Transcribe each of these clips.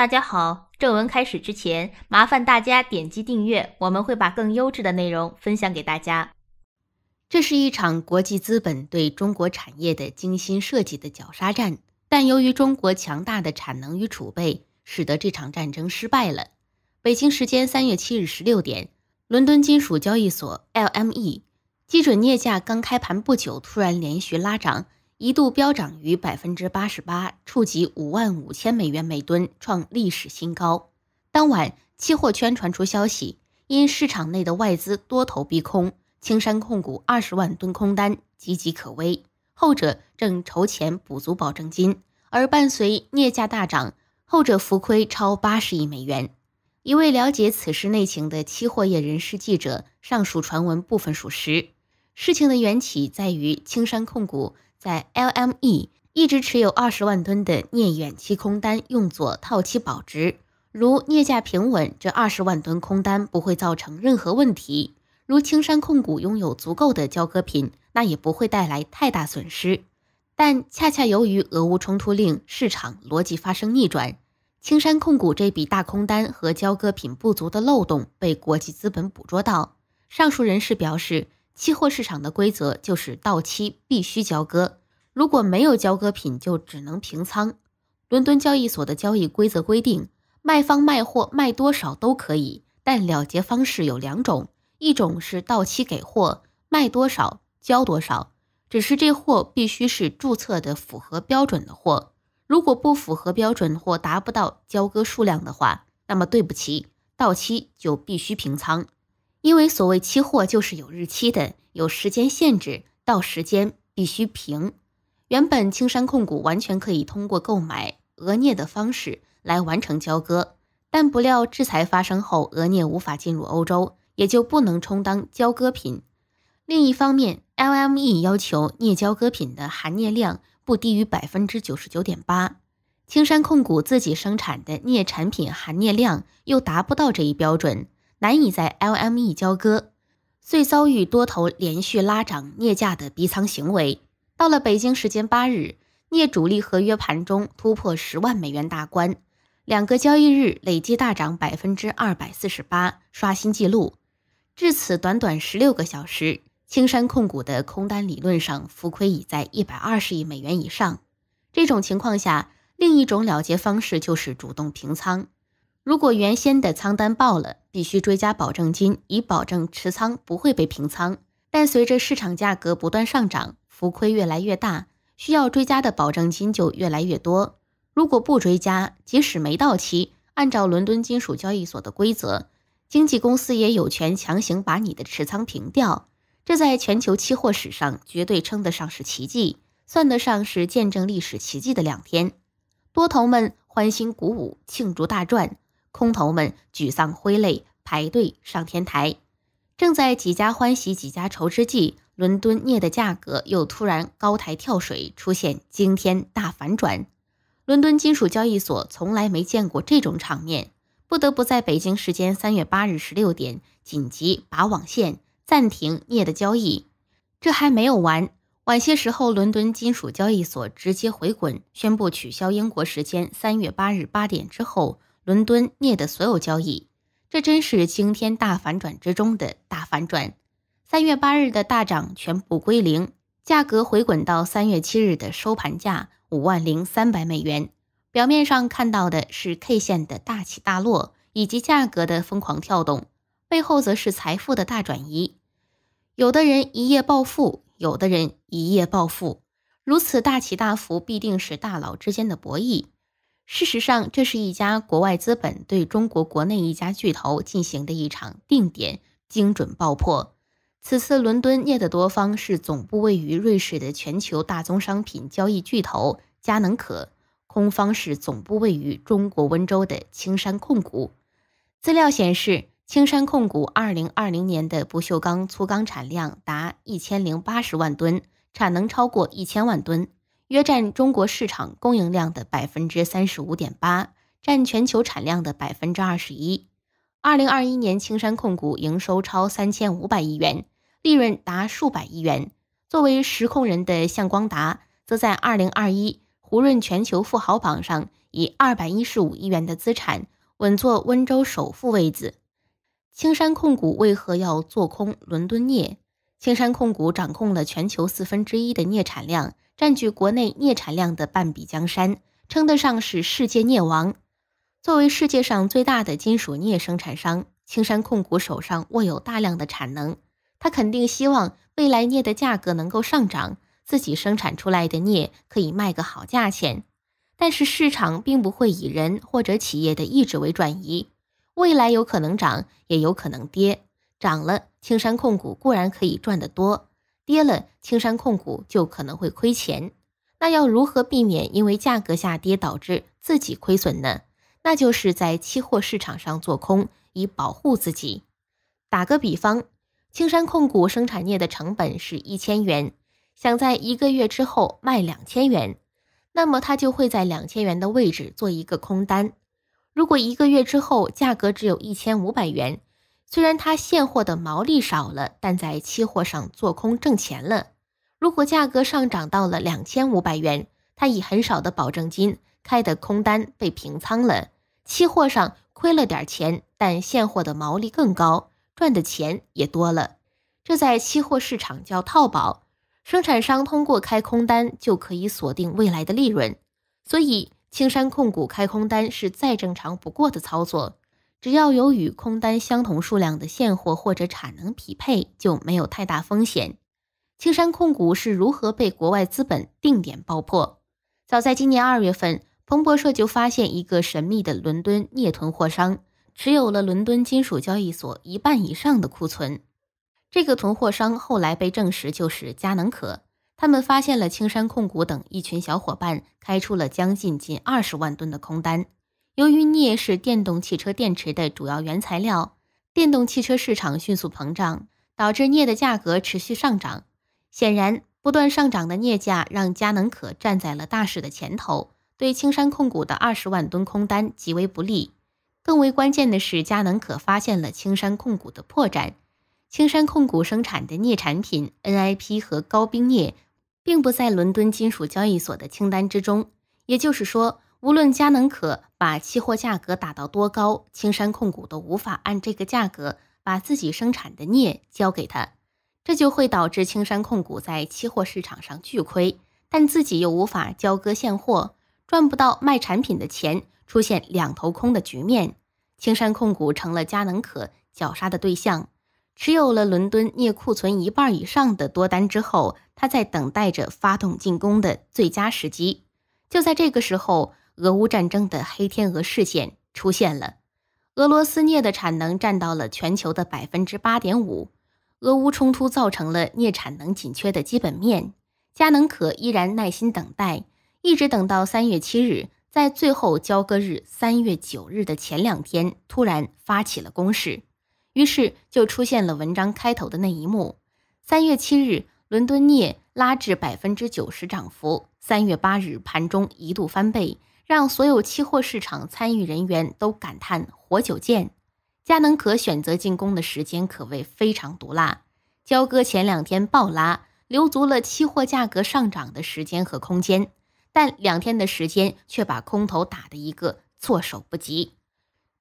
大家好，正文开始之前，麻烦大家点击订阅，我们会把更优质的内容分享给大家。这是一场国际资本对中国产业的精心设计的绞杀战，但由于中国强大的产能与储备，使得这场战争失败了。北京时间三月七日十六点，伦敦金属交易所 LME 基准镍价刚开盘不久，突然连续拉涨。一度飙涨于百分之八十八，触及五万五千美元每吨，创历史新高。当晚，期货圈传出消息，因市场内的外资多头逼空，青山控股二十万吨空单岌岌可危，后者正筹钱补足保证金。而伴随镍价大涨，后者浮亏超八十亿美元。一位了解此事内情的期货业人士记者，上述传闻部分属实。事情的缘起在于青山控股。在 LME 一直持有二十万吨的镍远期空单，用作套期保值。如镍价平稳，这二十万吨空单不会造成任何问题。如青山控股拥有足够的交割品，那也不会带来太大损失。但恰恰由于俄乌冲突令市场逻辑发生逆转，青山控股这笔大空单和交割品不足的漏洞被国际资本捕捉到。上述人士表示。期货市场的规则就是到期必须交割，如果没有交割品，就只能平仓。伦敦交易所的交易规则规定，卖方卖货卖多少都可以，但了结方式有两种，一种是到期给货，卖多少交多少，只是这货必须是注册的符合标准的货。如果不符合标准或达不到交割数量的话，那么对不起，到期就必须平仓。因为所谓期货就是有日期的，有时间限制，到时间必须平。原本青山控股完全可以通过购买俄镍的方式来完成交割，但不料制裁发生后，俄镍无法进入欧洲，也就不能充当交割品。另一方面，LME 要求镍交割品的含镍量不低于百分之九十九点八，青山控股自己生产的镍产品含镍量又达不到这一标准。难以在 LME 交割，遂遭遇多头连续拉涨镍价的逼仓行为。到了北京时间八日，镍主力合约盘中突破十万美元大关，两个交易日累计大涨百分之二百四十八，刷新纪录。至此，短短十六个小时，青山控股的空单理论上浮亏已在一百二十亿美元以上。这种情况下，另一种了结方式就是主动平仓。如果原先的仓单爆了，必须追加保证金，以保证持仓不会被平仓。但随着市场价格不断上涨，浮亏越来越大，需要追加的保证金就越来越多。如果不追加，即使没到期，按照伦敦金属交易所的规则，经纪公司也有权强行把你的持仓平掉。这在全球期货史上绝对称得上是奇迹，算得上是见证历史奇迹的两天。多头们欢欣鼓舞，庆祝大赚。空头们沮丧挥泪排队上天台，正在几家欢喜几家愁之际，伦敦镍的价格又突然高台跳水，出现惊天大反转。伦敦金属交易所从来没见过这种场面，不得不在北京时间三月八日十六点紧急拔网线暂停镍的交易。这还没有完，晚些时候伦敦金属交易所直接回滚，宣布取消英国时间三月八日八点之后。伦敦镍的所有交易，这真是惊天大反转之中的大反转。三月八日的大涨全部归零，价格回滚到三月七日的收盘价五万零三百美元。表面上看到的是 K 线的大起大落以及价格的疯狂跳动，背后则是财富的大转移。有的人一夜暴富，有的人一夜暴富，如此大起大伏，必定是大佬之间的博弈。事实上，这是一家国外资本对中国国内一家巨头进行的一场定点精准爆破。此次伦敦镍的多方是总部位于瑞士的全球大宗商品交易巨头佳能可，空方是总部位于中国温州的青山控股。资料显示，青山控股二零二零年的不锈钢粗钢产量达一千零八十万吨，产能超过一千万吨。约占中国市场供应量的百分之三十五点八，占全球产量的百分之二十一。二零二一年，青山控股营收超三千五百亿元，利润达数百亿元。作为实控人的向光达，则在二零二一胡润全球富豪榜上，以二百一十五亿元的资产稳坐温州首富位子。青山控股为何要做空伦敦镍？青山控股掌控了全球四分之一的镍产量。占据国内镍产量的半壁江山，称得上是世界镍王。作为世界上最大的金属镍生产商，青山控股手上握有大量的产能，他肯定希望未来镍的价格能够上涨，自己生产出来的镍可以卖个好价钱。但是市场并不会以人或者企业的意志为转移，未来有可能涨，也有可能跌。涨了，青山控股固然可以赚得多。跌了，青山控股就可能会亏钱。那要如何避免因为价格下跌导致自己亏损呢？那就是在期货市场上做空，以保护自己。打个比方，青山控股生产镍的成本是一千元，想在一个月之后卖两千元，那么他就会在两千元的位置做一个空单。如果一个月之后价格只有一千五百元，虽然他现货的毛利少了，但在期货上做空挣钱了。如果价格上涨到了两千五百元，他以很少的保证金开的空单被平仓了，期货上亏了点钱，但现货的毛利更高，赚的钱也多了。这在期货市场叫套保，生产商通过开空单就可以锁定未来的利润。所以，青山控股开空单是再正常不过的操作。只要有与空单相同数量的现货或者产能匹配，就没有太大风险。青山控股是如何被国外资本定点爆破？早在今年二月份，彭博社就发现一个神秘的伦敦镍囤货商，持有了伦敦金属交易所一半以上的库存。这个囤货商后来被证实就是佳能可。他们发现了青山控股等一群小伙伴开出了将近近二十万吨的空单。由于镍是电动汽车电池的主要原材料，电动汽车市场迅速膨胀，导致镍的价格持续上涨。显然，不断上涨的镍价让佳能可站在了大势的前头，对青山控股的二十万吨空单极为不利。更为关键的是，佳能可发现了青山控股的破绽。青山控股生产的镍产品 NIP 和高冰镍，并不在伦敦金属交易所的清单之中，也就是说。无论佳能可把期货价格打到多高，青山控股都无法按这个价格把自己生产的镍交给他，这就会导致青山控股在期货市场上巨亏，但自己又无法交割现货，赚不到卖产品的钱，出现两头空的局面。青山控股成了佳能可绞杀的对象。持有了伦敦镍库存一半以上的多单之后，他在等待着发动进攻的最佳时机。就在这个时候。俄乌战争的黑天鹅事件出现了，俄罗斯镍的产能占到了全球的百分之八点五，俄乌冲突造成了镍产能紧缺的基本面，佳能可依然耐心等待，一直等到三月七日，在最后交割日三月九日的前两天，突然发起了攻势，于是就出现了文章开头的那一幕。三月七日，伦敦镍拉至百分之九十涨幅，三月八日盘中一度翻倍。让所有期货市场参与人员都感叹“活久见”。佳能可选择进攻的时间可谓非常毒辣，交割前两天暴拉，留足了期货价格上涨的时间和空间，但两天的时间却把空头打的一个措手不及。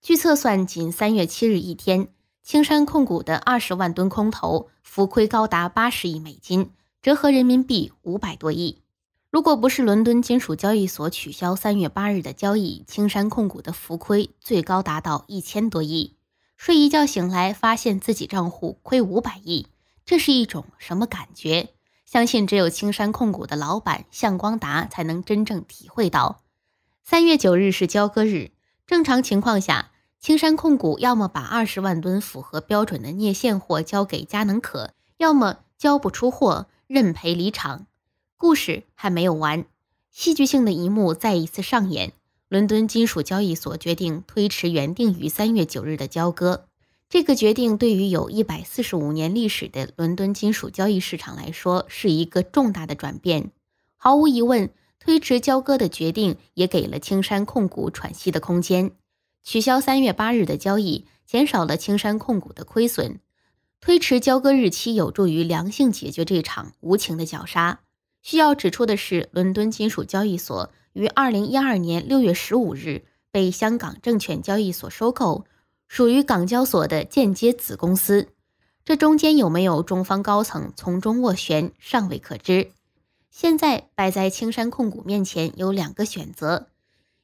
据测算，仅三月七日一天，青山控股的二十万吨空头浮亏高达八十亿美金，折合人民币五百多亿。如果不是伦敦金属交易所取消三月八日的交易，青山控股的浮亏最高达到一千多亿。睡一觉醒来，发现自己账户亏五百亿，这是一种什么感觉？相信只有青山控股的老板向光达才能真正体会到。三月九日是交割日，正常情况下，青山控股要么把二十万吨符合标准的镍现货交给佳能可，要么交不出货认赔离场。故事还没有完，戏剧性的一幕再一次上演。伦敦金属交易所决定推迟原定于三月九日的交割，这个决定对于有一百四十五年历史的伦敦金属交易市场来说是一个重大的转变。毫无疑问，推迟交割的决定也给了青山控股喘息的空间。取消三月八日的交易，减少了青山控股的亏损。推迟交割日期有助于良性解决这场无情的绞杀。需要指出的是，伦敦金属交易所于二零一二年六月十五日被香港证券交易所收购，属于港交所的间接子公司。这中间有没有中方高层从中斡旋，尚未可知。现在摆在青山控股面前有两个选择：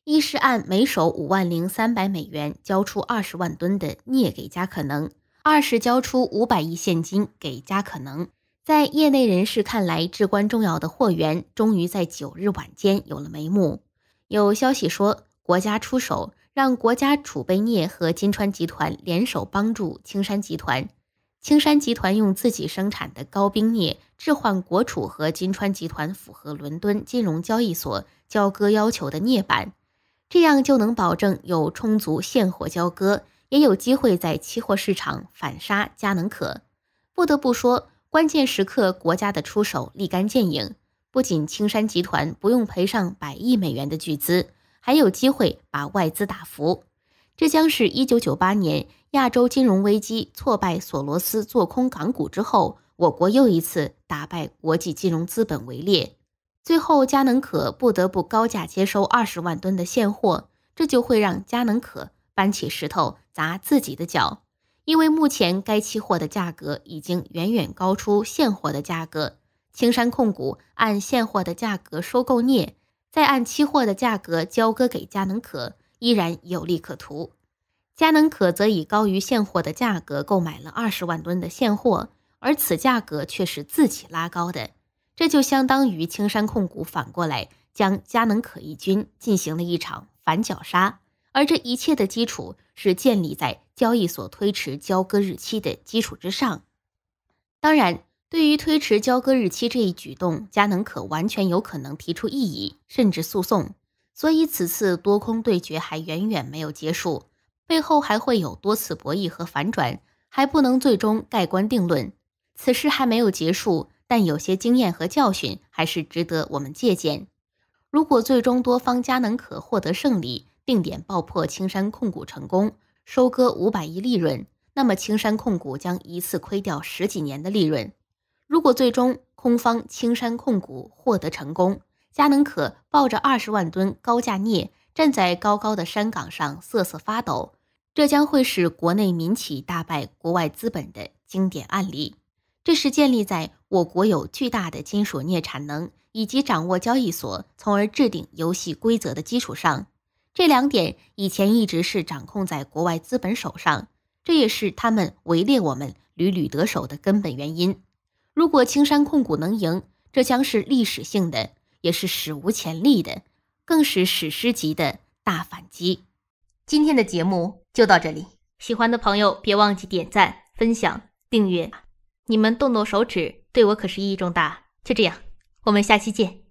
一是按每手五万零三百美元交出二十万吨的镍给加可能，二是交出五百亿现金给加可能。在业内人士看来，至关重要的货源终于在九日晚间有了眉目。有消息说，国家出手，让国家储备镍和金川集团联手帮助青山集团。青山集团用自己生产的高冰镍置换国储和金川集团符合伦敦金融交易所交割要求的镍板，这样就能保证有充足现货交割，也有机会在期货市场反杀佳能可。不得不说。关键时刻，国家的出手立竿见影。不仅青山集团不用赔上百亿美元的巨资，还有机会把外资打服。这将是一九九八年亚洲金融危机挫败索罗斯做空港股之后，我国又一次打败国际金融资本围猎。最后，佳能可不得不高价接收二十万吨的现货，这就会让佳能可搬起石头砸自己的脚。因为目前该期货的价格已经远远高出现货的价格，青山控股按现货的价格收购镍，再按期货的价格交割给佳能可，依然有利可图。佳能可则以高于现货的价格购买了二十万吨的现货，而此价格却是自己拉高的，这就相当于青山控股反过来将佳能可一军进行了一场反绞杀，而这一切的基础是建立在。交易所推迟交割日期的基础之上，当然，对于推迟交割日期这一举动，佳能可完全有可能提出异议，甚至诉讼。所以，此次多空对决还远远没有结束，背后还会有多次博弈和反转，还不能最终盖棺定论。此事还没有结束，但有些经验和教训还是值得我们借鉴。如果最终多方佳能可获得胜利，定点爆破青山控股成功。收割五百亿利润，那么青山控股将一次亏掉十几年的利润。如果最终空方青山控股获得成功，佳能可抱着二十万吨高价镍站在高高的山岗上瑟瑟发抖。这将会是国内民企大败国外资本的经典案例。这是建立在我国有巨大的金属镍产能以及掌握交易所，从而制定游戏规则的基础上。这两点以前一直是掌控在国外资本手上，这也是他们围猎我们屡屡得手的根本原因。如果青山控股能赢，这将是历史性的，也是史无前例的，更是史诗级的大反击。今天的节目就到这里，喜欢的朋友别忘记点赞、分享、订阅，你们动动手指对我可是意义重大。就这样，我们下期见。